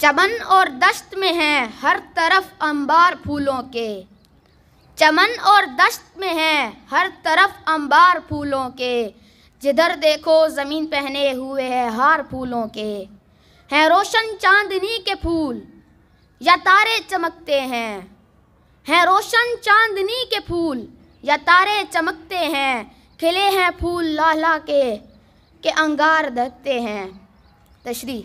चमन और दश्त में हैं हर तरफ अंबार फूलों के चमन और दश्त में हैं हर तरफ अंबार फूलों के जिधर देखो ज़मीन पहने हुए है हार फूलों के हैं रोशन चांदनी के फूल या तारे चमकते हैं हैं रोशन चांदनी के फूल या तारे चमकते हैं खिले हैं फूल लाला के के अंगार धकते हैं तशरी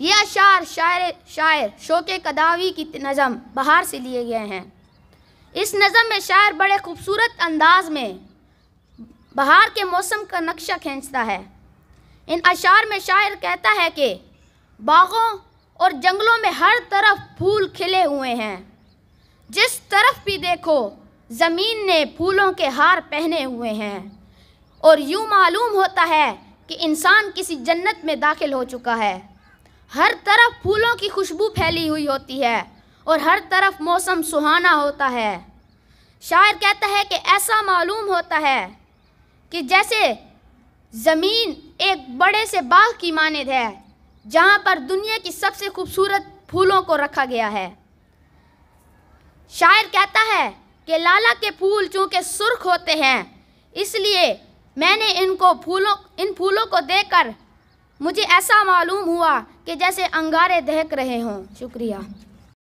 ये अशार शायर शायर शोक कदावी की नज़म बाहर से लिए गए हैं इस नज़म में शायर बड़े खूबसूरत अंदाज में बहार के मौसम का नक्शा खींचता है इन अशार में शायर कहता है कि बागों और जंगलों में हर तरफ फूल खिले हुए हैं जिस तरफ भी देखो ज़मीन ने फूलों के हार पहने हुए हैं और यूँ मालूम होता है कि इंसान किसी जन्नत में दाखिल हो चुका है हर तरफ फूलों की खुशबू फैली हुई होती है और हर तरफ मौसम सुहाना होता है शायर कहता है कि ऐसा मालूम होता है कि जैसे ज़मीन एक बड़े से बाग की मानद है जहाँ पर दुनिया की सबसे खूबसूरत फूलों को रखा गया है शायर कहता है कि लाला के फूल चूँकि सुर्ख होते हैं इसलिए मैंने इनको फूलों इन फूलों को देकर मुझे ऐसा मालूम हुआ कि जैसे अंगारे दहक रहे हों शुक्रिया